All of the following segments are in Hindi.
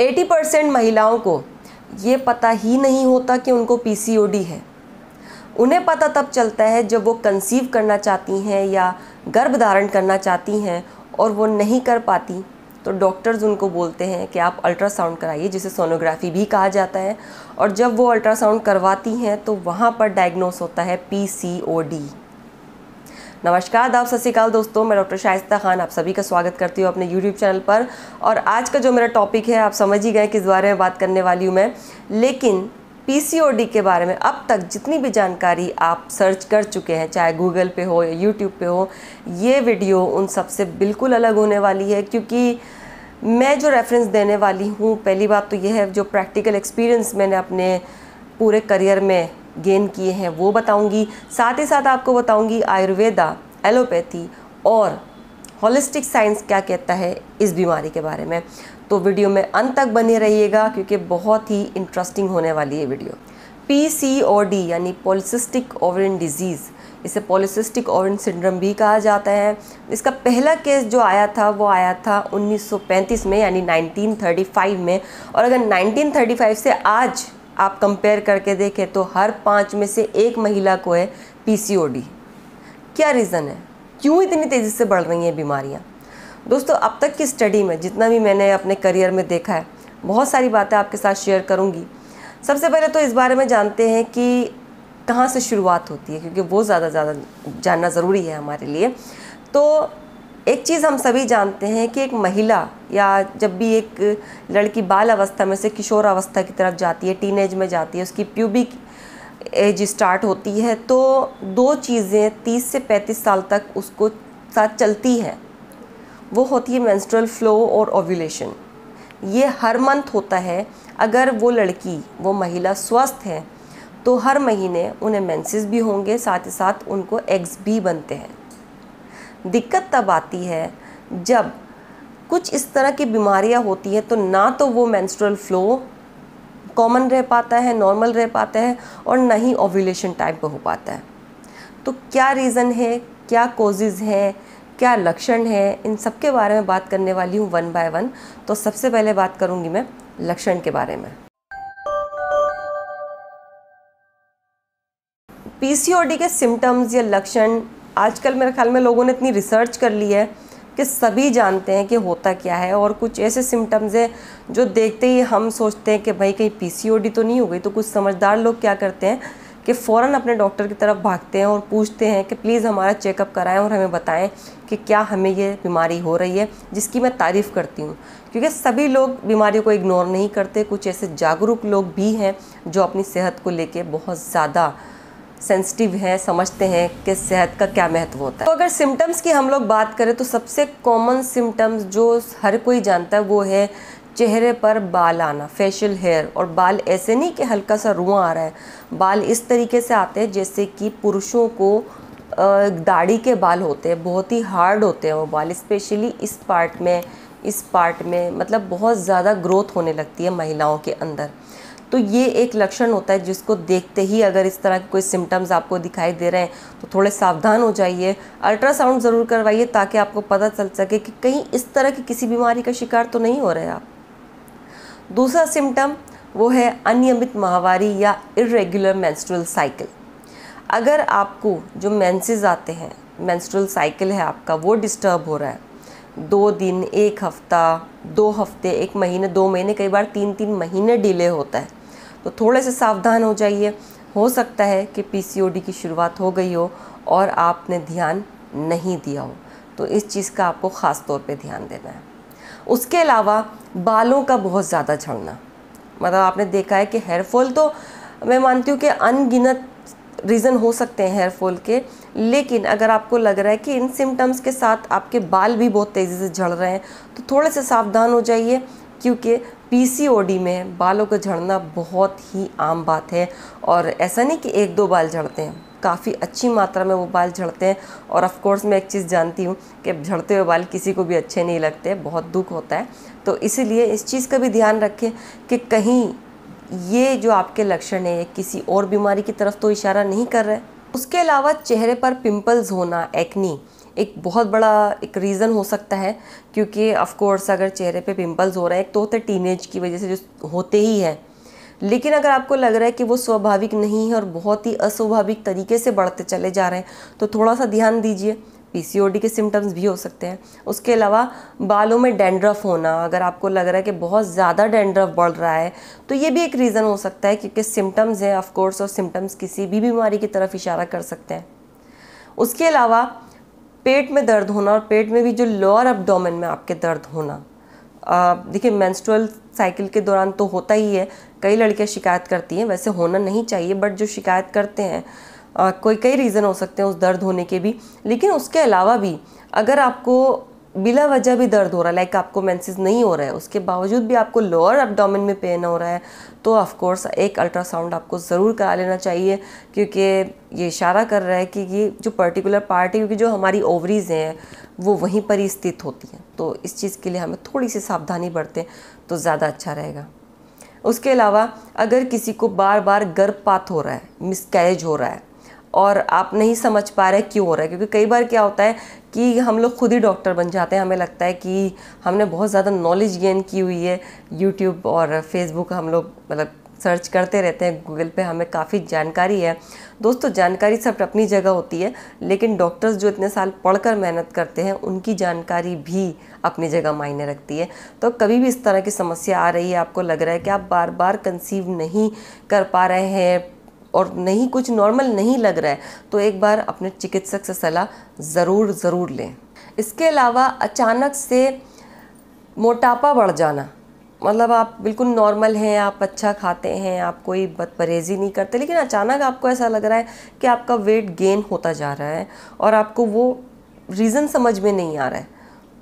80 परसेंट महिलाओं को ये पता ही नहीं होता कि उनको पीसीओडी है उन्हें पता तब चलता है जब वो कंसीव करना चाहती हैं या गर्भ धारण करना चाहती हैं और वो नहीं कर पाती तो डॉक्टर्स उनको बोलते हैं कि आप अल्ट्रासाउंड कराइए जिसे सोनोग्राफी भी कहा जाता है और जब वो अल्ट्रासाउंड करवाती हैं तो वहाँ पर डायग्नोस होता है पीसीओडी नमस्कार दाब सताल दोस्तों मैं डॉक्टर शाइस्ता खान आप सभी का स्वागत करती हूँ अपने यूट्यूब चैनल पर और आज का जो मेरा टॉपिक है आप समझ ही गए किस बारे में बात करने वाली हूँ मैं लेकिन पी के बारे में अब तक जितनी भी जानकारी आप सर्च कर चुके हैं चाहे गूगल पे हो या यूट्यूब पे हो ये वीडियो उन सब से बिल्कुल अलग होने वाली है क्योंकि मैं जो रेफरेंस देने वाली हूँ पहली बात तो यह है जो प्रैक्टिकल एक्सपीरियंस मैंने अपने पूरे करियर में गेन किए हैं वो बताऊंगी साथ ही साथ आपको बताऊंगी आयुर्वेदा एलोपैथी और होलिस्टिक साइंस क्या कहता है इस बीमारी के बारे में तो वीडियो में अंत तक बने रहिएगा क्योंकि बहुत ही इंटरेस्टिंग होने वाली है वीडियो पी यानी पॉलिसिस्टिक ओवरिन डिजीज़ इसे पॉलिसिस्टिक ओवरिन सिंड्रोम भी कहा जाता है इसका पहला केस जो आया था वो आया था 1935 में यानी 1935 में और अगर 1935 से आज आप कंपेयर करके देखें तो हर पाँच में से एक महिला को है पीसीओडी क्या रीज़न है क्यों इतनी तेज़ी से बढ़ रही हैं बीमारियाँ दोस्तों अब तक की स्टडी में जितना भी मैंने अपने करियर में देखा है बहुत सारी बातें आपके साथ शेयर करूँगी सबसे पहले तो इस बारे में जानते हैं कि कहाँ से शुरुआत होती है क्योंकि वो ज़्यादा ज़्यादा जानना ज़रूरी है हमारे लिए तो एक चीज़ हम सभी जानते हैं कि एक महिला या जब भी एक लड़की बाल अवस्था में से किशोर अवस्था की तरफ जाती है टीनेज में जाती है उसकी प्यूबिक एज स्टार्ट होती है तो दो चीज़ें 30 से 35 साल तक उसको साथ चलती हैं वो होती है मेंस्ट्रुअल फ्लो और ओव्यूलेशन ये हर मंथ होता है अगर वो लड़की वो महिला स्वस्थ है तो हर महीने उन्हें मैंसिस भी होंगे साथ ही साथ उनको एग्स भी बनते हैं दिक्कत तब आती है जब कुछ इस तरह की बीमारियां होती हैं तो ना तो वो मैंस्ट्रल फ्लो कॉमन रह पाता है नॉर्मल रह पाता है और ना ही ओव्यूलेशन टाइप का हो पाता है तो क्या रीज़न है क्या कोजेज़ हैं क्या लक्षण हैं इन सब के बारे में बात करने वाली हूँ वन बाय वन तो सबसे पहले बात करूँगी मैं लक्षण के बारे में पीसीओडी के सिम्टम्स या लक्षण आजकल मेरे ख्याल में लोगों ने इतनी रिसर्च कर ली है कि सभी जानते हैं कि होता क्या है और कुछ ऐसे सिम्टम्स हैं जो देखते ही हम सोचते हैं कि भाई कहीं पीसीओडी तो नहीं हो गई तो कुछ समझदार लोग क्या करते हैं कि फ़ौर अपने डॉक्टर की तरफ भागते हैं और पूछते हैं कि प्लीज़ हमारा चेकअप कराएं और हमें बताएं कि क्या हमें ये बीमारी हो रही है जिसकी मैं तारीफ़ करती हूँ क्योंकि सभी लोग बीमारी को इग्नोर नहीं करते कुछ ऐसे जागरूक लोग भी हैं जो अपनी सेहत को लेके बहुत ज़्यादा सेंसिटिव हैं समझते हैं कि सेहत का क्या महत्व होता है तो अगर सिम्टम्स की हम लोग बात करें तो सबसे कॉमन सिम्टम्स जो हर कोई जानता है वो है चेहरे पर बाल आना फेशियल हेयर और बाल ऐसे नहीं कि हल्का सा रुआ आ रहा है बाल इस तरीके से आते हैं जैसे कि पुरुषों को दाढ़ी के बाल होते हैं बहुत ही हार्ड होते हैं वो बाल स्पेशली इस पार्ट में इस पार्ट में मतलब बहुत ज़्यादा ग्रोथ होने लगती है महिलाओं के अंदर तो ये एक लक्षण होता है जिसको देखते ही अगर इस तरह के कोई सिम्टम्स आपको दिखाई दे रहे हैं तो थोड़े सावधान हो जाइए अल्ट्रासाउंड ज़रूर करवाइए ताकि आपको पता चल सके कि कहीं इस तरह की किसी बीमारी का शिकार तो नहीं हो रहे आप दूसरा सिम्टम वो है अनियमित माहवारी या इरेगुलर मैंस्ट्रल साइकिल अगर आपको जो मैंसेज आते हैं मैंस्ट्रल साइकिल है आपका वो डिस्टर्ब हो रहा है दो दिन एक हफ्ता दो हफ्ते एक महीने दो महीने कई बार तीन तीन महीने डिले होता है तो थोड़े से सावधान हो जाइए हो सकता है कि पी की शुरुआत हो गई हो और आपने ध्यान नहीं दिया हो तो इस चीज़ का आपको ख़ास तौर पे ध्यान देना है उसके अलावा बालों का बहुत ज़्यादा झड़ना मतलब आपने देखा है कि हेयर फॉल तो मैं मानती हूँ कि अनगिनत रीज़न हो सकते हैं हेयरफॉल के लेकिन अगर आपको लग रहा है कि इन सिम्टम्स के साथ आपके बाल भी बहुत तेज़ी से झड़ रहे हैं तो थोड़े से सावधान हो जाइए क्योंकि पीसीओडी में बालों का झड़ना बहुत ही आम बात है और ऐसा नहीं कि एक दो बाल झड़ते हैं काफ़ी अच्छी मात्रा में वो बाल झड़ते हैं और ऑफ़ कोर्स मैं एक चीज़ जानती हूँ कि झड़ते हुए बाल किसी को भी अच्छे नहीं लगते बहुत दुख होता है तो इसीलिए इस चीज़ का भी ध्यान रखें कि कहीं ये जो आपके लक्षण है किसी और बीमारी की तरफ तो इशारा नहीं कर रहे उसके अलावा चेहरे पर पिंपल्स होना एक्नी एक बहुत बड़ा एक रीज़न हो सकता है क्योंकि ऑफकोर्स अगर चेहरे पे पिंपल्स हो रहे हैं तो होते टीनेज की वजह से जो होते ही हैं लेकिन अगर आपको लग रहा है कि वो स्वाभाविक नहीं है और बहुत ही अस्वाभाविक तरीके से बढ़ते चले जा रहे हैं तो थोड़ा सा ध्यान दीजिए पी के सिम्टम्स भी हो सकते हैं उसके अलावा बालों में डेंड्रफ होना अगर आपको लग रहा है कि बहुत ज़्यादा डेंड्रफ बढ़ रहा है तो ये भी एक रीज़न हो सकता है क्योंकि सिम्टम्स हैं ऑफकोर्स और सिम्टम्स किसी भी बीमारी की तरफ इशारा कर सकते हैं उसके अलावा पेट में दर्द होना और पेट में भी जो लोअर अपडोमेन में आपके दर्द होना देखिए मैंस्ट्रल साइकिल के दौरान तो होता ही है कई लड़कियाँ शिकायत करती हैं वैसे होना नहीं चाहिए बट जो शिकायत करते हैं आ, कोई कई रीज़न हो सकते हैं उस दर्द होने के भी लेकिन उसके अलावा भी अगर आपको बिला वजह भी दर्द हो रहा है लाइक आपको मेंसेस नहीं हो रहा है उसके बावजूद भी आपको लोअर अपडोमेन में पेन हो रहा है तो ऑफकोर्स एक अल्ट्रासाउंड आपको ज़रूर करा लेना चाहिए क्योंकि ये इशारा कर रहा है कि ये जो पर्टिकुलर पार्टी क्योंकि जो हमारी ओवरीज़ हैं वो वहीं पर ही स्थित होती हैं तो इस चीज़ के लिए हमें थोड़ी सी सावधानी बरतें तो ज़्यादा अच्छा रहेगा उसके अलावा अगर किसी को बार बार गर्भपात हो रहा है मिसकैरेज हो रहा है और आप नहीं समझ पा रहे क्यों हो रहा है क्योंकि कई बार क्या होता है कि हम लोग खुद ही डॉक्टर बन जाते हैं हमें लगता है कि हमने बहुत ज़्यादा नॉलेज गेन की हुई है यूट्यूब और फेसबुक हम लोग मतलब सर्च करते रहते हैं गूगल पे हमें काफ़ी जानकारी है दोस्तों जानकारी सब अपनी जगह होती है लेकिन डॉक्टर्स जो इतने साल पढ़कर मेहनत करते हैं उनकी जानकारी भी अपनी जगह मायने रखती है तो कभी भी इस तरह की समस्या आ रही है आपको लग रहा है कि आप बार बार कंसीव नहीं कर पा रहे हैं और नहीं कुछ नॉर्मल नहीं लग रहा है तो एक बार अपने चिकित्सक से सलाह ज़रूर ज़रूर लें इसके अलावा अचानक से मोटापा बढ़ जाना मतलब आप बिल्कुल नॉर्मल हैं आप अच्छा खाते हैं आप कोई बदपरहेजी नहीं करते लेकिन अचानक आपको ऐसा लग रहा है कि आपका वेट गेन होता जा रहा है और आपको वो रीज़न समझ में नहीं आ रहा है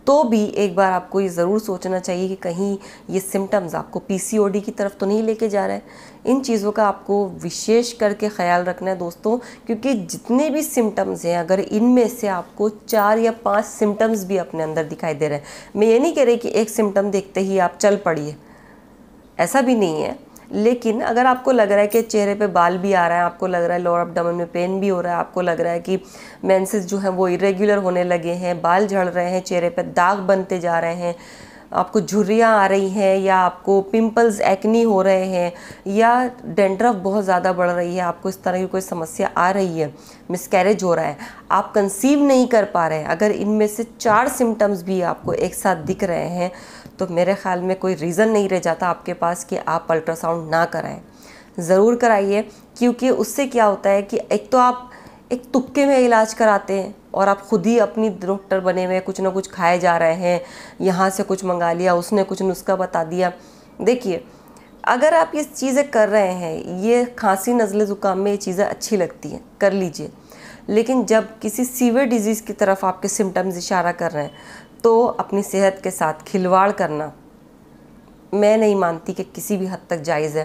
तो भी एक बार आपको ये ज़रूर सोचना चाहिए कि कहीं ये सिम्टम्स आपको पी की तरफ तो नहीं लेके जा रहा है इन चीज़ों का आपको विशेष करके ख्याल रखना है दोस्तों क्योंकि जितने भी सिम्टम्स हैं अगर इनमें से आपको चार या पांच सिम्टम्स भी अपने अंदर दिखाई दे रहे हैं मैं ये नहीं कह रही कि एक सिम्टम देखते ही आप चल पड़िए ऐसा भी नहीं है लेकिन अगर आपको लग रहा है कि चेहरे पे बाल भी आ रहा है आपको लग रहा है लोअर अपडमन में पेन भी हो रहा है आपको लग रहा है कि मेंसेस जो है वो इरेगुलर होने लगे हैं बाल झड़ रहे हैं चेहरे पर दाग बनते जा रहे हैं आपको झुर्रियाँ आ रही हैं या आपको पिंपल्स एक्नी हो रहे हैं या डेंड्रफ बहुत ज़्यादा बढ़ रही है आपको इस तरह की कोई समस्या आ रही है मिसकैरेज हो रहा है आप कंसीव नहीं कर पा रहे हैं अगर इनमें से चार सिम्टम्स भी आपको एक साथ दिख रहे हैं तो मेरे ख्याल में कोई रीज़न नहीं रह जाता आपके पास कि आप अल्ट्रासाउंड ना कराएं ज़रूर कराइए क्योंकि उससे क्या होता है कि एक तो आप एक तुक्के में इलाज कराते हैं और आप खुद ही अपनी डॉक्टर बने हुए कुछ ना कुछ खाए जा रहे हैं यहाँ से कुछ मंगा लिया उसने कुछ नुस्खा बता दिया देखिए अगर आप ये चीज़ें कर रहे हैं ये खांसी नज़ले ज़ुकाम में ये चीज़ें अच्छी लगती हैं कर लीजिए लेकिन जब किसी सीवियर डिजीज़ की तरफ आपके सिम्टम्स इशारा कर रहे हैं तो अपनी सेहत के साथ खिलवाड़ करना मैं नहीं मानती कि किसी भी हद तक जायज़ है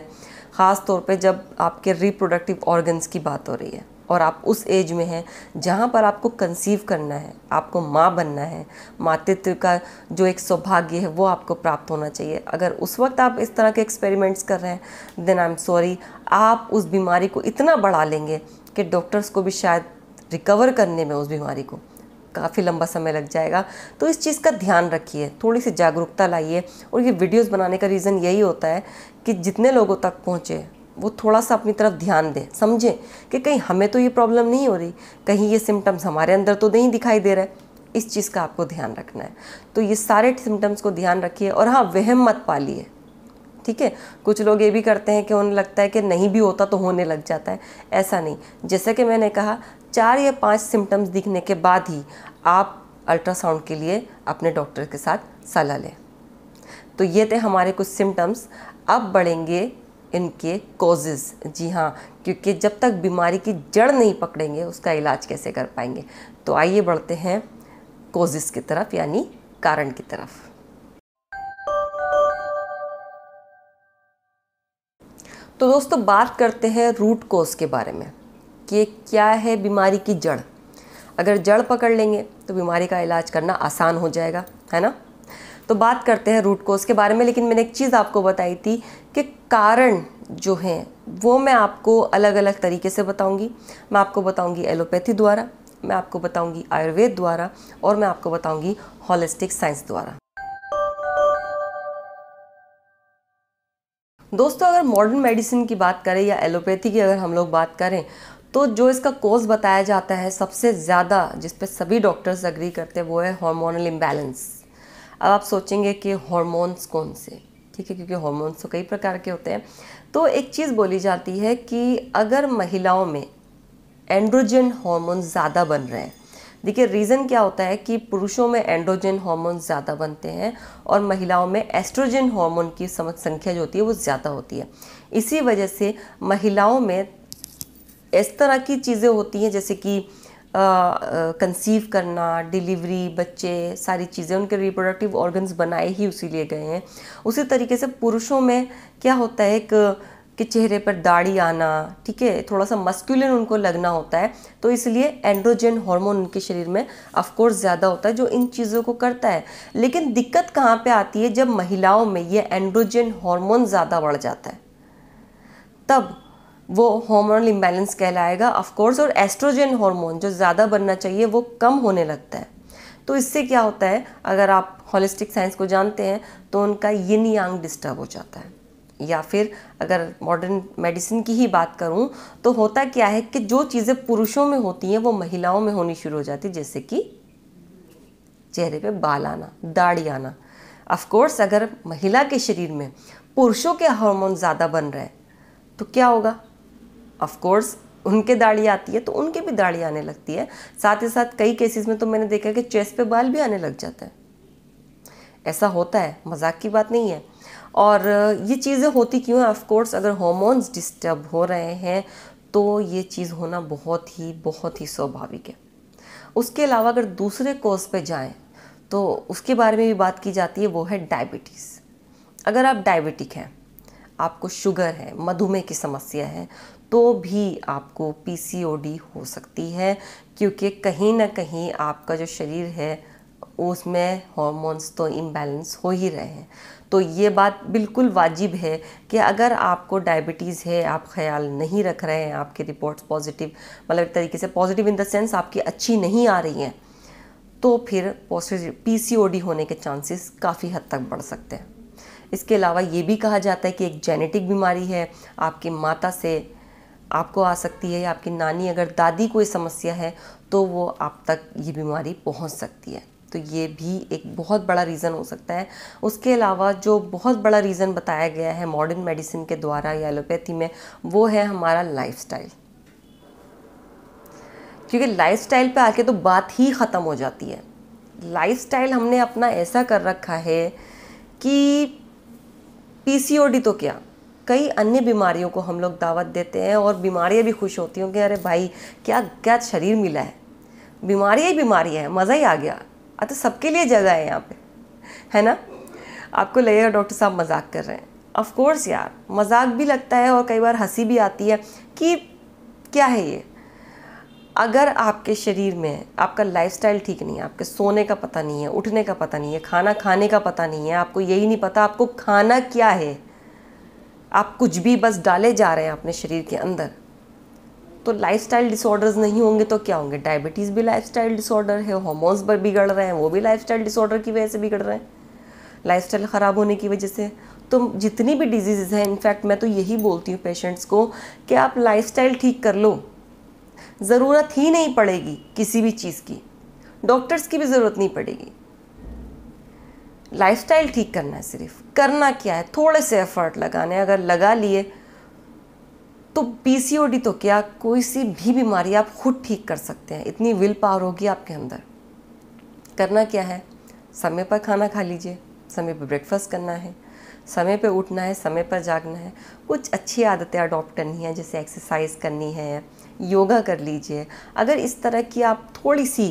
ख़ास तौर पे जब आपके रिप्रोडक्टिव ऑर्गन्स की बात हो रही है और आप उस एज में हैं जहाँ पर आपको कंसीव करना है आपको माँ बनना है मातृत्व का जो एक सौभाग्य है वो आपको प्राप्त होना चाहिए अगर उस वक्त आप इस तरह के एक्सपेरिमेंट्स कर रहे हैं देन आई एम सॉरी आप उस बीमारी को इतना बढ़ा लेंगे कि डॉक्टर्स को भी शायद रिकवर करने में उस बीमारी को काफ़ी लंबा समय लग जाएगा तो इस चीज़ का ध्यान रखिए थोड़ी सी जागरूकता लाइए और ये वीडियोस बनाने का रीज़न यही होता है कि जितने लोगों तक पहुँचे वो थोड़ा सा अपनी तरफ ध्यान दें समझें कि कहीं हमें तो ये प्रॉब्लम नहीं हो रही कहीं ये सिम्टम्स हमारे अंदर तो नहीं दिखाई दे रहे इस चीज़ का आपको ध्यान रखना है तो ये सारे सिम्टम्स को ध्यान रखिए और हाँ वहम मत पालिए ठीक है कुछ लोग ये भी करते हैं कि उन्हें लगता है कि नहीं भी होता तो होने लग जाता है ऐसा नहीं जैसे कि मैंने कहा चार या पांच सिम्टम्स दिखने के बाद ही आप अल्ट्रासाउंड के लिए अपने डॉक्टर के साथ सलाह लें तो ये थे हमारे कुछ सिम्टम्स अब बढ़ेंगे इनके कॉजेज़ जी हाँ क्योंकि जब तक बीमारी की जड़ नहीं पकड़ेंगे उसका इलाज कैसे कर पाएंगे तो आइए बढ़ते हैं कॉजेज़ की तरफ यानी कारण की तरफ तो दोस्तों बात करते हैं रूट कोज के बारे में कि क्या है बीमारी की जड़ अगर जड़ पकड़ लेंगे तो बीमारी का इलाज करना आसान हो जाएगा है ना तो बात करते हैं रूट कोज के बारे में लेकिन मैंने एक चीज़ आपको बताई थी कि कारण जो हैं वो मैं आपको अलग अलग तरीके से बताऊंगी मैं आपको बताऊंगी एलोपैथी द्वारा मैं आपको बताऊंगी आयुर्वेद द्वारा और मैं आपको बताऊंगी हॉलिस्टिक साइंस द्वारा दोस्तों अगर मॉडर्न मेडिसिन की बात करें या एलोपैथी की अगर हम लोग बात करें तो जो इसका कोज बताया जाता है सबसे ज़्यादा जिस पर सभी डॉक्टर्स अग्री करते हैं वो है हार्मोनल इम्बैलेंस अब आप सोचेंगे कि हॉर्मोन्स कौन से ठीक है क्योंकि हॉर्मोन्स तो कई प्रकार के होते हैं तो एक चीज़ बोली जाती है कि अगर महिलाओं में एंड्रोजन हॉर्मोन ज़्यादा बन रहे हैं देखिए रीज़न क्या होता है कि पुरुषों में एंड्रोजन हॉर्मोन ज़्यादा बनते हैं और महिलाओं में एस्ट्रोजन हॉर्मोन की संख्या जो होती है वो ज़्यादा होती है इसी वजह से महिलाओं में इस तरह की चीज़ें होती हैं जैसे कि कंसीव करना डिलीवरी बच्चे सारी चीज़ें उनके रिप्रोडक्टिव ऑर्गन्स बनाए ही उसी लिए गए हैं उसी तरीके से पुरुषों में क्या होता है एक कि चेहरे पर दाढ़ी आना ठीक है थोड़ा सा मस्कुलिन उनको लगना होता है तो इसलिए एंड्रोजन हार्मोन उनके शरीर में अफकोर्स ज़्यादा होता है जो इन चीज़ों को करता है लेकिन दिक्कत कहाँ पे आती है जब महिलाओं में ये एंड्रोजन हार्मोन ज़्यादा बढ़ जाता है तब वो हार्मोनल इम्बैलेंस कहलाएगा ऑफ कोर्स और एस्ट्रोजन हार्मोन जो ज़्यादा बनना चाहिए वो कम होने लगता है तो इससे क्या होता है अगर आप हॉलिस्टिक साइंस को जानते हैं तो उनका यिन यांग डिस्टर्ब हो जाता है या फिर अगर मॉडर्न मेडिसिन की ही बात करूं तो होता क्या है कि जो चीज़ें पुरुषों में होती हैं वो महिलाओं में होनी शुरू हो जाती जैसे कि चेहरे पे बाल आना दाढ़ी आना अफकोर्स अगर महिला के शरीर में पुरुषों के हार्मोन ज़्यादा बन रहे हैं तो क्या होगा ऑफकोर्स उनके दाढ़ी आती है तो उनके भी दाढ़ी आने लगती है साथ ही साथ कई केसेस में तो मैंने देखा कि चेस्ट पे बाल भी आने लग जाता है ऐसा होता है मजाक की बात नहीं है और ये चीज़ें होती क्यों हैं ऑफकोर्स अगर हॉर्मोन्स डिस्टर्ब हो रहे हैं तो ये चीज़ होना बहुत ही बहुत ही स्वाभाविक है उसके अलावा अगर दूसरे कोर्स पे जाएं तो उसके बारे में भी बात की जाती है वो है डायबिटीज़ अगर आप डायबिटिक हैं आपको शुगर है मधुमेह की समस्या है तो भी आपको पीसीओडी हो सकती है क्योंकि कहीं ना कहीं आपका जो शरीर है उसमें हॉर्मोन्स तो इम्बैलेंस हो ही रहे हैं तो ये बात बिल्कुल वाजिब है कि अगर आपको डायबिटीज़ है आप ख्याल नहीं रख रहे हैं आपके रिपोर्ट्स पॉजिटिव मतलब एक तरीके से पॉजिटिव इन द सेंस आपकी अच्छी नहीं आ रही हैं तो फिर पीसीओडी होने के चांसेस काफ़ी हद तक बढ़ सकते हैं इसके अलावा ये भी कहा जाता है कि एक जेनेटिक बीमारी है आपकी माता से आपको आ सकती है या आपकी नानी अगर दादी कोई समस्या है तो वो आप तक ये बीमारी पहुंच सकती है तो ये भी एक बहुत बड़ा रीज़न हो सकता है उसके अलावा जो बहुत बड़ा रीज़न बताया गया है मॉडर्न मेडिसिन के द्वारा या एलोपैथी में वो है हमारा लाइफस्टाइल क्योंकि लाइफस्टाइल पे आके तो बात ही ख़त्म हो जाती है लाइफस्टाइल हमने अपना ऐसा कर रखा है कि पीसीओडी तो क्या कई अन्य बीमारियों को हम लोग दावत देते हैं और बीमारियाँ भी खुश होती कि अरे भाई क्या क्या शरीर मिला है बीमारियाँ ही बीमारियाँ हैं मज़ा ही आ गया अतः तो सबके लिए जगह है यहाँ पे है ना आपको लगेगा डॉक्टर साहब मजाक कर रहे हैं ऑफ कोर्स यार मजाक भी लगता है और कई बार हंसी भी आती है कि क्या है ये अगर आपके शरीर में आपका लाइफस्टाइल ठीक नहीं है आपके सोने का पता नहीं है उठने का पता नहीं है खाना खाने का पता नहीं है आपको यही नहीं पता आपको खाना क्या है आप कुछ भी बस डाले जा रहे हैं अपने शरीर के अंदर तो लाइफस्टाइल डिसऑर्डर्स नहीं होंगे तो क्या होंगे डायबिटीज़ भी लाइफस्टाइल डिसऑर्डर है हॉर्मोन्स पर बिगड़ रहे हैं वो भी लाइफस्टाइल डिसऑर्डर की वजह से बिगड़ रहे हैं लाइफस्टाइल ख़राब होने की वजह से तो जितनी भी डिजीज़ हैं इनफैक्ट मैं तो यही बोलती हूँ पेशेंट्स को कि आप लाइफस्टाइल ठीक कर लो ज़रूरत ही नहीं पड़ेगी किसी भी चीज़ की डॉक्टर्स की भी ज़रूरत नहीं पड़ेगी लाइफस्टाइल ठीक करना है सिर्फ करना क्या है थोड़े से एफर्ट लगाने अगर लगा लिए तो पीसीओडी तो क्या कोई सी भी बीमारी आप खुद ठीक कर सकते हैं इतनी विल पावर होगी आपके अंदर करना क्या है समय पर खाना खा लीजिए समय पर ब्रेकफास्ट करना है समय पर उठना है समय पर जागना है कुछ अच्छी आदतें अडॉप्ट करनी है जैसे एक्सरसाइज करनी है योगा कर लीजिए अगर इस तरह की आप थोड़ी सी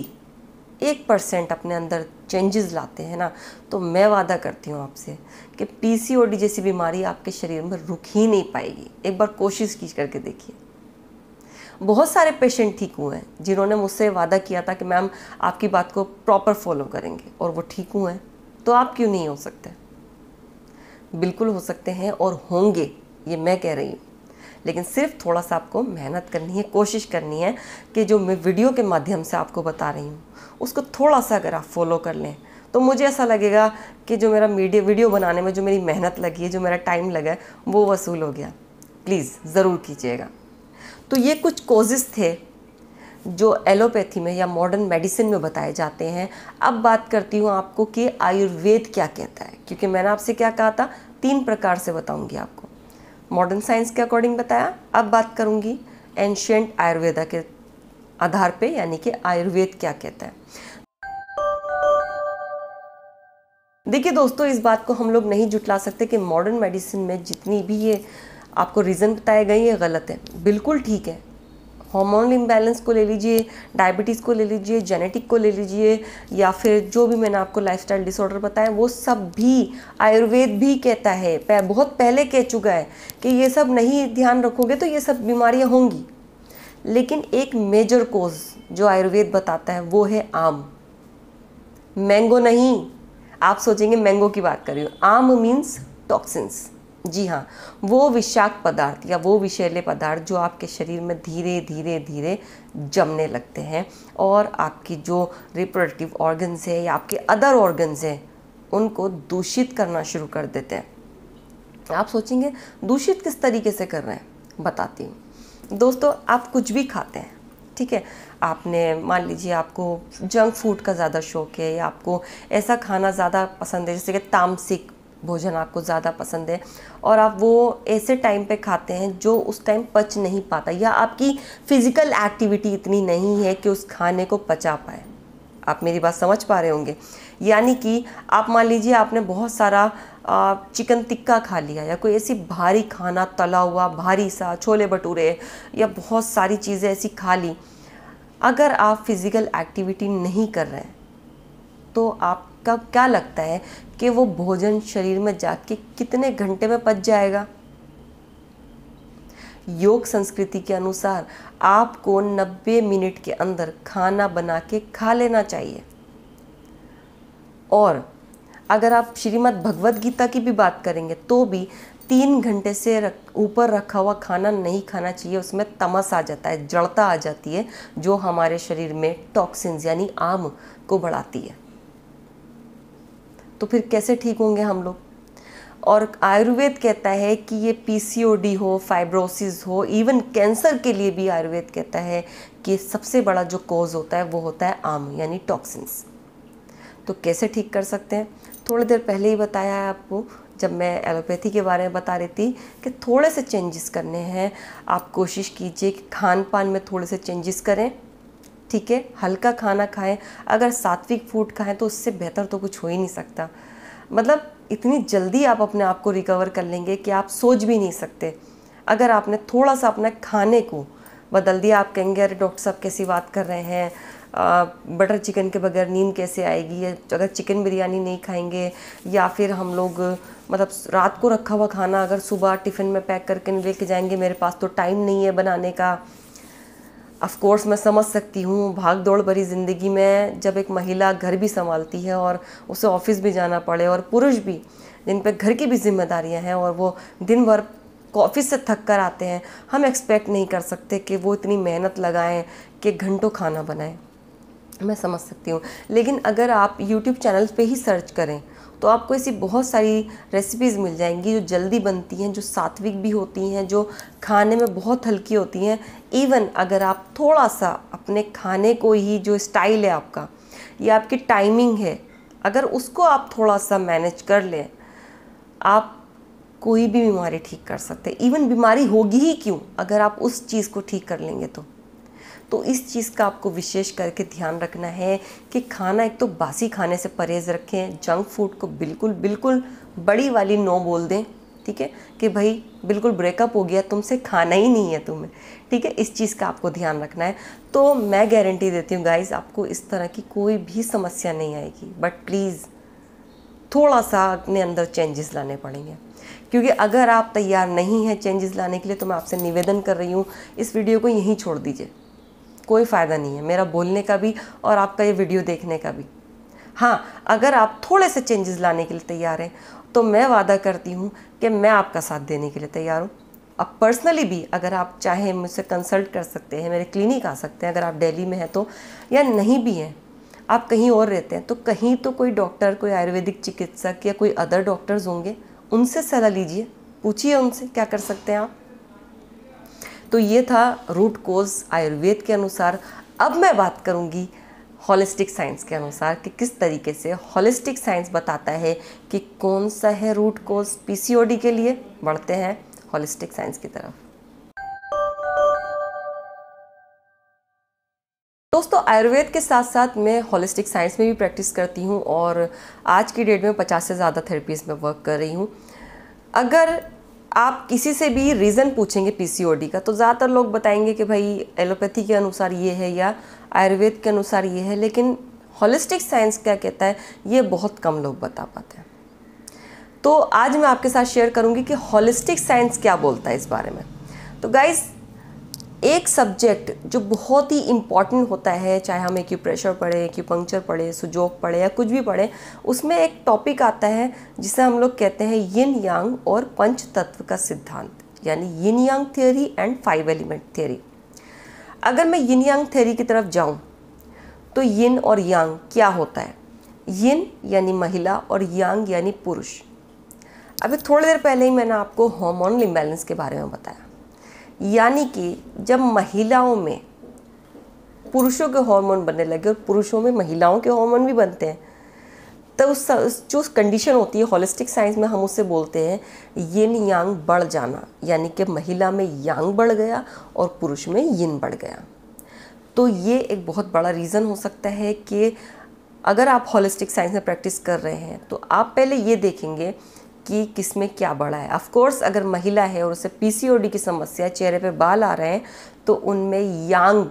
एक परसेंट अपने अंदर चेंजेस लाते हैं ना तो मैं वादा करती हूँ आपसे कि पीसीओडी जैसी बीमारी आपके शरीर में रुक ही नहीं पाएगी एक बार कोशिश की करके देखिए बहुत सारे पेशेंट ठीक हुए हैं जिन्होंने मुझसे वादा किया था कि मैम आपकी बात को प्रॉपर फॉलो करेंगे और वो ठीक हुए हैं तो आप क्यों नहीं हो सकते बिल्कुल हो सकते हैं और होंगे ये मैं कह रही हूँ लेकिन सिर्फ थोड़ा सा आपको मेहनत करनी है कोशिश करनी है कि जो मैं वीडियो के माध्यम से आपको बता रही हूँ उसको थोड़ा सा अगर आप फॉलो कर लें तो मुझे ऐसा लगेगा कि जो मेरा मीडिया वीडियो बनाने में जो मेरी मेहनत लगी है जो मेरा टाइम लगा है वो वसूल हो गया प्लीज़ ज़रूर कीजिएगा तो ये कुछ कोजेस थे जो एलोपैथी में या मॉडर्न मेडिसिन में बताए जाते हैं अब बात करती हूँ आपको कि आयुर्वेद क्या कहता है क्योंकि मैंने आपसे क्या कहा था तीन प्रकार से बताऊँगी आपको मॉडर्न साइंस के अकॉर्डिंग बताया अब बात करूंगी एंशियंट आयुर्वेदा के आधार पे यानी कि आयुर्वेद क्या कहता है देखिए दोस्तों इस बात को हम लोग नहीं जुटला सकते कि मॉडर्न मेडिसिन में जितनी भी ये आपको रीज़न बताए गए ये गलत है बिल्कुल ठीक है हार्मोनल इम्बैलेंस को ले लीजिए डायबिटीज़ को ले लीजिए जेनेटिक को ले लीजिए या फिर जो भी मैंने आपको लाइफस्टाइल डिसऑर्डर बताया वो सब भी आयुर्वेद भी कहता है बहुत पहले कह चुका है कि ये सब नहीं ध्यान रखोगे तो ये सब बीमारियाँ होंगी लेकिन एक मेजर कोज जो आयुर्वेद बताता है वो है आम मैंगो नहीं आप सोचेंगे मैंगो की बात कर रही हो आम मीन्स टॉक्सिन्स जी हाँ वो विषाक्त पदार्थ या वो विषैले पदार्थ जो आपके शरीर में धीरे धीरे धीरे जमने लगते हैं और आपकी जो रिप्रोडक्टिव ऑर्गन्स है या आपके अदर ऑर्गन्स हैं उनको दूषित करना शुरू कर देते हैं तो आप सोचेंगे दूषित किस तरीके से कर रहे हैं बताती हूँ दोस्तों आप कुछ भी खाते हैं ठीक है आपने मान लीजिए आपको जंक फूड का ज़्यादा शौक है या आपको ऐसा खाना ज़्यादा पसंद है जैसे कि तामसिक भोजन आपको ज़्यादा पसंद है और आप वो ऐसे टाइम पे खाते हैं जो उस टाइम पच नहीं पाता या आपकी फ़िज़िकल एक्टिविटी इतनी नहीं है कि उस खाने को पचा पाए आप मेरी बात समझ पा रहे होंगे यानी कि आप मान लीजिए आपने बहुत सारा चिकन टिक्का खा लिया या कोई ऐसी भारी खाना तला हुआ भारी सा छोले भटूरे या बहुत सारी चीज़ें ऐसी खा ली अगर आप फिज़िकल एक्टिविटी नहीं कर रहे हैं तो आपका क्या लगता है कि वो भोजन शरीर में जाके कितने घंटे में पच जाएगा योग संस्कृति के अनुसार आपको 90 मिनट के अंदर खाना बना के खा लेना चाहिए और अगर आप श्रीमद् भगवद गीता की भी बात करेंगे तो भी तीन घंटे से ऊपर रख, रखा हुआ खाना नहीं खाना चाहिए उसमें तमस आ जाता है जड़ता आ जाती है जो हमारे शरीर में टॉक्सिन्स यानी आम को बढ़ाती है तो फिर कैसे ठीक होंगे हम लोग और आयुर्वेद कहता है कि ये पीसीओडी हो फाइब्रोसिस हो इवन कैंसर के लिए भी आयुर्वेद कहता है कि सबसे बड़ा जो कॉज होता है वो होता है आम यानी टॉक्सिन्स तो कैसे ठीक कर सकते हैं थोड़ी देर पहले ही बताया है आपको जब मैं एलोपैथी के बारे में बता रही थी कि थोड़े से चेंजेस करने हैं आप कोशिश कीजिए कि खान पान में थोड़े से चेंजेस करें ठीक है हल्का खाना खाएं अगर सात्विक फूड खाएं तो उससे बेहतर तो कुछ हो ही नहीं सकता मतलब इतनी जल्दी आप अपने आप को रिकवर कर लेंगे कि आप सोच भी नहीं सकते अगर आपने थोड़ा सा अपने खाने को बदल दिया आप कहेंगे अरे डॉक्टर साहब कैसी बात कर रहे हैं आ, बटर चिकन के बगैर नींद कैसे आएगी या अगर चिकन बिरयानी नहीं खाएंगे या फिर हम लोग मतलब रात को रखा हुआ खाना अगर सुबह टिफ़िन में पैक करके लेके जाएंगे मेरे पास तो टाइम नहीं है बनाने का अफकोर्स मैं समझ सकती हूँ भाग दौड़ भरी ज़िंदगी में जब एक महिला घर भी संभालती है और उसे ऑफिस भी जाना पड़े और पुरुष भी जिन पर घर की भी जिम्मेदारियाँ हैं और वो दिन भर ऑफिस से थक कर आते हैं हम एक्सपेक्ट नहीं कर सकते कि वो इतनी मेहनत लगाएं कि घंटों खाना बनाएं मैं समझ सकती हूँ लेकिन अगर आप यूट्यूब चैनल पे ही सर्च करें तो आपको ऐसी बहुत सारी रेसिपीज़ मिल जाएंगी जो जल्दी बनती हैं जो सात्विक भी होती हैं जो खाने में बहुत हल्की होती हैं इवन अगर आप थोड़ा सा अपने खाने को ही जो स्टाइल है आपका या आपकी टाइमिंग है अगर उसको आप थोड़ा सा मैनेज कर लें आप कोई भी बीमारी ठीक कर सकते हैं इवन बीमारी होगी ही क्यों अगर आप उस चीज़ को ठीक कर लेंगे तो तो इस चीज़ का आपको विशेष करके ध्यान रखना है कि खाना एक तो बासी खाने से परहेज़ रखें जंक फूड को बिल्कुल बिल्कुल बड़ी वाली नो बोल दें ठीक है कि भाई बिल्कुल ब्रेकअप हो गया तुमसे खाना ही नहीं है तुम्हें ठीक है इस चीज़ का आपको ध्यान रखना है तो मैं गारंटी देती हूँ गाइज आपको इस तरह की कोई भी समस्या नहीं आएगी बट प्लीज़ थोड़ा सा अपने अंदर चेंजेस लाने पड़ेंगे क्योंकि अगर आप तैयार नहीं हैं चेंजेस लाने के लिए तो मैं आपसे निवेदन कर रही हूँ इस वीडियो को यहीं छोड़ दीजिए कोई फ़ायदा नहीं है मेरा बोलने का भी और आपका ये वीडियो देखने का भी हाँ अगर आप थोड़े से चेंजेस लाने के लिए तैयार हैं तो मैं वादा करती हूँ कि मैं आपका साथ देने के लिए तैयार हूँ अब पर्सनली भी अगर आप चाहें मुझसे कंसल्ट कर सकते हैं मेरे क्लिनिक आ सकते हैं अगर आप दिल्ली में हैं तो या नहीं भी हैं आप कहीं और रहते हैं तो कहीं तो कोई डॉक्टर कोई आयुर्वेदिक चिकित्सक या कोई अदर डॉक्टर्स होंगे उनसे सलाह लीजिए पूछिए उनसे क्या कर सकते हैं आप तो ये था रूट कोज आयुर्वेद के अनुसार अब मैं बात करूँगी हॉलिस्टिक साइंस के अनुसार कि किस तरीके से हॉलिस्टिक साइंस बताता है कि कौन सा है रूट कोज पीसीओडी के लिए बढ़ते हैं हॉलिस्टिक साइंस की तरफ दोस्तों आयुर्वेद के साथ साथ मैं हॉलिस्टिक साइंस में भी प्रैक्टिस करती हूँ और आज की डेट में पचास से ज़्यादा थेरेपीज में वर्क कर रही हूँ अगर आप किसी से भी रीज़न पूछेंगे पीसीओडी का तो ज़्यादातर लोग बताएंगे कि भाई एलोपैथी के अनुसार ये है या आयुर्वेद के अनुसार ये है लेकिन हॉलिस्टिक साइंस क्या कहता है ये बहुत कम लोग बता पाते हैं तो आज मैं आपके साथ शेयर करूंगी कि हॉलिस्टिक साइंस क्या बोलता है इस बारे में तो गाइज़ एक सब्जेक्ट जो बहुत ही इम्पॉर्टेंट होता है चाहे हम प्रेशर पढ़े पंक्चर पढ़े सुजोग पढ़े या कुछ भी पढ़े उसमें एक टॉपिक आता है जिसे हम लोग कहते हैं यिन यांग और पंच तत्व का सिद्धांत यानी yin yang theory and five element theory अगर मैं यिन यांग थ्योरी की तरफ जाऊँ तो यिन और यांग क्या होता है यिन यानी महिला और यांग यानी पुरुष अभी थोड़ी देर पहले ही मैंने आपको हॉर्मोनल इम्बैलेंस के बारे में बताया यानी कि जब महिलाओं में पुरुषों के हार्मोन बनने लगे और पुरुषों में महिलाओं के हार्मोन भी बनते हैं तो उस जो कंडीशन होती है होलिस्टिक साइंस में हम उसे बोलते हैं यिन यांग बढ़ जाना यानी कि महिला में यांग बढ़ गया और पुरुष में यिन बढ़ गया तो ये एक बहुत बड़ा रीज़न हो सकता है कि अगर आप होलिस्टिक साइंस में प्रैक्टिस कर रहे हैं तो आप पहले ये देखेंगे कि किस में क्या बड़ा है अफकोर्स अगर महिला है और उसे पीसीओडी की समस्या चेहरे पे बाल आ रहे हैं तो उनमें यांग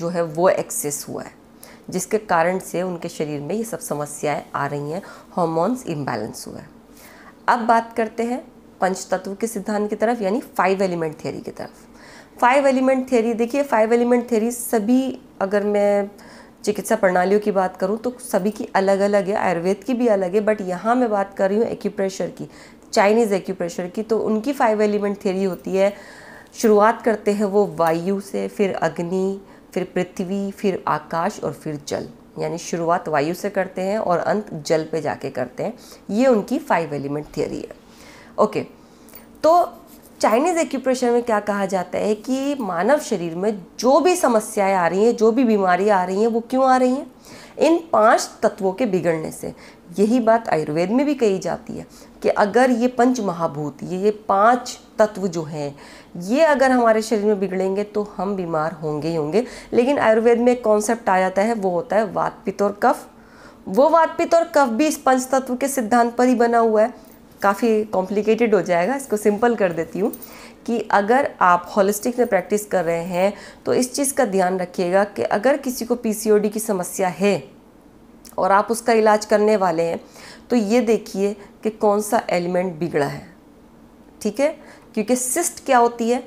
जो है वो एक्सेस हुआ है जिसके कारण से उनके शरीर में ये सब समस्याएं आ रही हैं हॉर्मोन्स इम्बैलेंस हुआ है अब बात करते हैं पंचतत्व के सिद्धांत की तरफ यानी फाइव एलिमेंट थ्योरी की तरफ फाइव एलिमेंट थ्योरी देखिए फाइव एलिमेंट थ्योरी सभी अगर मैं चिकित्सा प्रणालियों की बात करूँ तो सभी की अलग अलग है आयुर्वेद की भी अलग है बट यहाँ मैं बात कर रही हूँ एक्यूप्रेशर की चाइनीज़ एक्यूप्रेशर की तो उनकी फाइव एलिमेंट थेरी होती है शुरुआत करते हैं वो वायु से फिर अग्नि फिर पृथ्वी फिर आकाश और फिर जल यानी शुरुआत वायु से करते हैं और अंत जल पे जाके करते हैं ये उनकी फाइव एलिमेंट थियोरी है ओके तो चाइनीज़ एक्यूप्रेशर में क्या कहा जाता है कि मानव शरीर में जो भी समस्याएं आ रही हैं जो भी बीमारियां आ रही हैं वो क्यों आ रही हैं इन पांच तत्वों के बिगड़ने से यही बात आयुर्वेद में भी कही जाती है कि अगर ये पंच महाभूत ये ये पांच तत्व जो हैं ये अगर हमारे शरीर में बिगड़ेंगे तो हम बीमार होंगे ही होंगे लेकिन आयुर्वेद में एक कॉन्सेप्ट आ जाता है वो होता है वात पित्त और कफ वो वात पित्त और कफ भी इस पंच तत्व के सिद्धांत पर ही बना हुआ है काफ़ी कॉम्प्लिकेटेड हो जाएगा इसको सिंपल कर देती हूँ कि अगर आप हॉलिस्टिक में प्रैक्टिस कर रहे हैं तो इस चीज़ का ध्यान रखिएगा कि अगर किसी को पीसीओडी की समस्या है और आप उसका इलाज करने वाले हैं तो ये देखिए कि कौन सा एलिमेंट बिगड़ा है ठीक है क्योंकि सिस्ट क्या होती है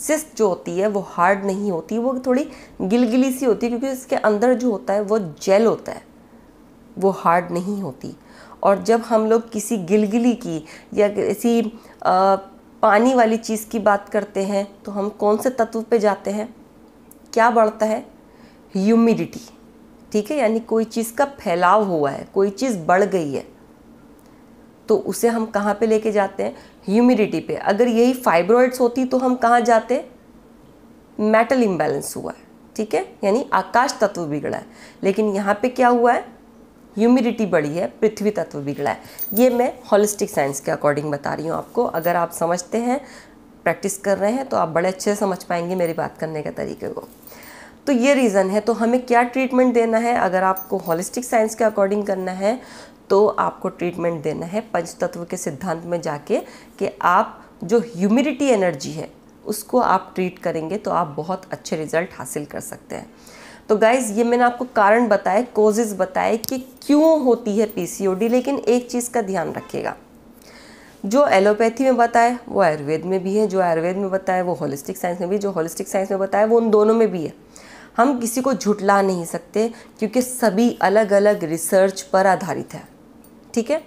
सिस्ट जो होती है वो हार्ड नहीं होती वो थोड़ी गिलगिली सी होती है क्योंकि इसके अंदर जो होता है वो जेल होता है वो हार्ड नहीं होती और जब हम लोग किसी गिलगिली की या किसी पानी वाली चीज़ की बात करते हैं तो हम कौन से तत्व पे जाते हैं क्या बढ़ता है ह्यूमिडिटी ठीक है यानी कोई चीज़ का फैलाव हुआ है कोई चीज़ बढ़ गई है तो उसे हम कहाँ पे लेके जाते हैं ह्यूमिडिटी पे अगर यही फाइब्रॉइड्स होती तो हम कहाँ जाते मेटल इम्बैलेंस हुआ है ठीक है यानी आकाश तत्व बिगड़ा है लेकिन यहाँ पे क्या हुआ है ह्यूमिडिटी बढ़ी है पृथ्वी तत्व बिगड़ा है ये मैं हॉलिस्टिक साइंस के अकॉर्डिंग बता रही हूँ आपको अगर आप समझते हैं प्रैक्टिस कर रहे हैं तो आप बड़े अच्छे से समझ पाएंगे मेरी बात करने के तरीके को तो ये रीज़न है तो हमें क्या ट्रीटमेंट देना है अगर आपको हॉलिस्टिक साइंस के अकॉर्डिंग करना है तो आपको ट्रीटमेंट देना है पंच तत्व के सिद्धांत में जाके कि आप जो ह्यूमिडिटी एनर्जी है उसको आप ट्रीट करेंगे तो आप बहुत अच्छे रिजल्ट हासिल कर सकते हैं तो गाइज़ ये मैंने आपको कारण बताए कोजेज़ बताए कि क्यों होती है पीसीओडी लेकिन एक चीज़ का ध्यान रखिएगा जो एलोपैथी में बताए वो आयुर्वेद में भी है जो आयुर्वेद में बताए वो होलिस्टिक साइंस में भी जो होलिस्टिक साइंस में बताए वो उन दोनों में भी है हम किसी को झुटला नहीं सकते क्योंकि सभी अलग अलग रिसर्च पर आधारित है ठीक है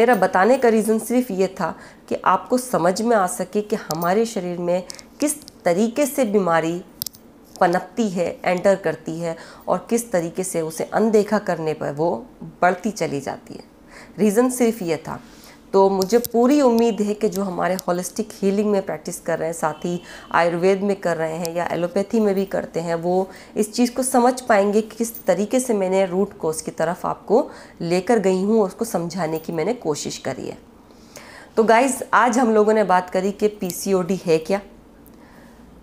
मेरा बताने का रीज़न सिर्फ ये था कि आपको समझ में आ सके कि हमारे शरीर में किस तरीके से बीमारी पनपती है एंटर करती है और किस तरीके से उसे अनदेखा करने पर वो बढ़ती चली जाती है रीज़न सिर्फ ये था तो मुझे पूरी उम्मीद है कि जो हमारे होलिस्टिक हीलिंग में प्रैक्टिस कर रहे हैं साथ ही आयुर्वेद में कर रहे हैं या एलोपैथी में भी करते हैं वो इस चीज़ को समझ पाएंगे कि किस तरीके से मैंने रूट कोस की तरफ आपको लेकर गई हूँ उसको समझाने की मैंने कोशिश करी है तो गाइज़ आज हम लोगों ने बात करी कि पी है क्या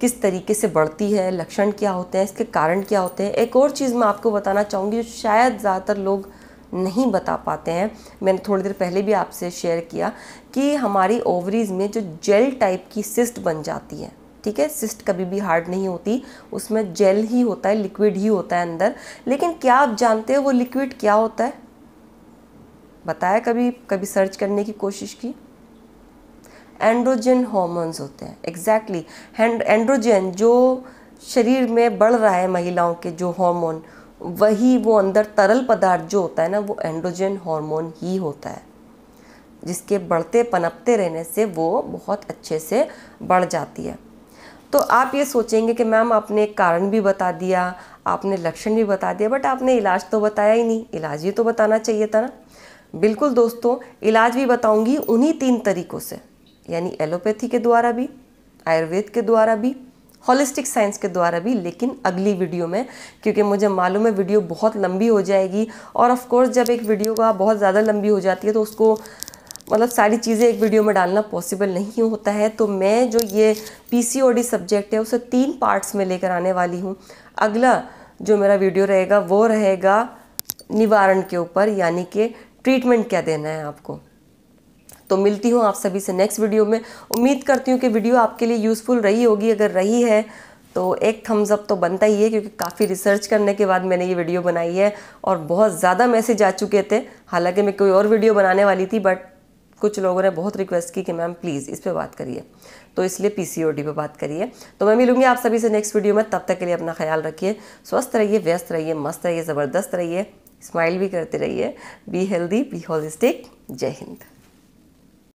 किस तरीके से बढ़ती है लक्षण क्या होते हैं इसके कारण क्या होते हैं एक और चीज़ मैं आपको बताना चाहूँगी जो शायद ज़्यादातर लोग नहीं बता पाते हैं मैंने थोड़ी देर पहले भी आपसे शेयर किया कि हमारी ओवरीज़ में जो जेल टाइप की सिस्ट बन जाती है ठीक है सिस्ट कभी भी हार्ड नहीं होती उसमें जेल ही होता है लिक्विड ही होता है अंदर लेकिन क्या आप जानते हो वो लिक्विड क्या होता है बताया कभी कभी सर्च करने की कोशिश की एंड्रोजन हॉर्मोन्स होते हैं एग्जैक्टली exactly. एंड्रोजन जो शरीर में बढ़ रहा है महिलाओं के जो हार्मोन वही वो अंदर तरल पदार्थ जो होता है ना वो एंड्रोजन हॉर्मोन ही होता है जिसके बढ़ते पनपते रहने से वो बहुत अच्छे से बढ़ जाती है तो आप ये सोचेंगे कि मैम आपने कारण भी बता दिया आपने लक्षण भी बता दिया बट आपने इलाज तो बताया ही नहीं इलाज ही तो बताना चाहिए था ना बिल्कुल दोस्तों इलाज भी बताऊंगी उन्हीं तीन तरीक़ों से यानी एलोपैथी के द्वारा भी आयुर्वेद के द्वारा भी हॉलिस्टिक साइंस के द्वारा भी लेकिन अगली वीडियो में क्योंकि मुझे मालूम है वीडियो बहुत लंबी हो जाएगी और ऑफ़ कोर्स जब एक वीडियो का बहुत ज़्यादा लंबी हो जाती है तो उसको मतलब सारी चीज़ें एक वीडियो में डालना पॉसिबल नहीं होता है तो मैं जो ये पीसीओडी सब्जेक्ट है उसे तीन पार्ट्स में लेकर आने वाली हूँ अगला जो मेरा वीडियो रहेगा वो रहेगा निवारण के ऊपर यानी कि ट्रीटमेंट क्या देना है आपको तो मिलती हूँ आप सभी से नेक्स्ट वीडियो में उम्मीद करती हूँ कि वीडियो आपके लिए यूज़फुल रही होगी अगर रही है तो एक थम्स अप तो बनता ही है क्योंकि काफ़ी रिसर्च करने के बाद मैंने ये वीडियो बनाई है और बहुत ज़्यादा मैसेज आ चुके थे हालांकि मैं कोई और वीडियो बनाने वाली थी बट कुछ लोगों ने बहुत रिक्वेस्ट की कि मैम प्लीज़ इस पर बात करिए तो इसलिए पीसीओडी पे बात करिए तो मैं मिलूंगी आप सभी से नेक्स्ट वीडियो में तब तक के लिए अपना ख्याल रखिए स्वस्थ रहिए व्यस्त रहिए मस्त रहिए ज़बरदस्त रहिए स्माइल भी करते रहिए बी हेल्दी बी होलिस्टिक जय हिंद